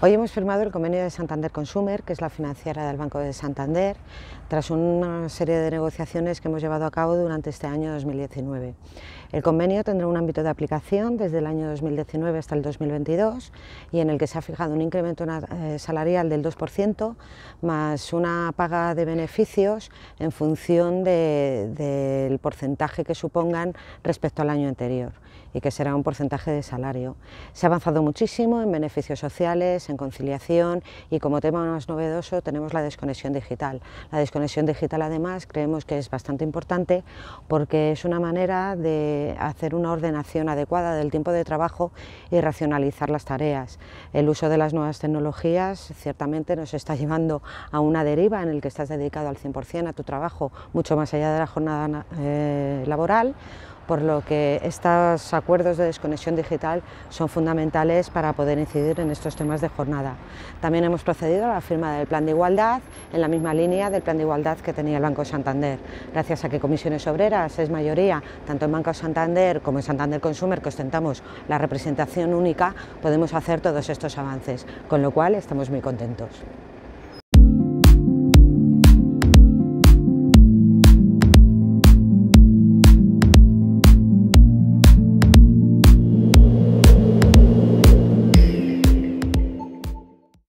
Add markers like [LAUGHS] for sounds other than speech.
Hoy hemos firmado el convenio de Santander Consumer, que es la financiera del Banco de Santander, tras una serie de negociaciones que hemos llevado a cabo durante este año 2019. El convenio tendrá un ámbito de aplicación desde el año 2019 hasta el 2022 y en el que se ha fijado un incremento eh, salarial del 2% más una paga de beneficios en función del porcentaje que supongan respecto al año anterior y que será un porcentaje de salario. Se ha avanzado muchísimo en beneficios sociales, en conciliación y como tema más novedoso tenemos la desconexión digital. La desconexión digital además creemos que es bastante importante porque es una manera de hacer una ordenación adecuada del tiempo de trabajo y racionalizar las tareas. El uso de las nuevas tecnologías ciertamente nos está [LAUGHS] llevando a una deriva en el que estás dedicado al 100% a tu trabajo, mucho más allá de la jornada eh, laboral por lo que estos acuerdos de desconexión digital son fundamentales para poder incidir en estos temas de jornada. También hemos procedido a la firma del Plan de Igualdad, en la misma línea del Plan de Igualdad que tenía el Banco Santander, gracias a que Comisiones Obreras es mayoría, tanto en Banco Santander como en Santander Consumer, que ostentamos la representación única, podemos hacer todos estos avances, con lo cual estamos muy contentos.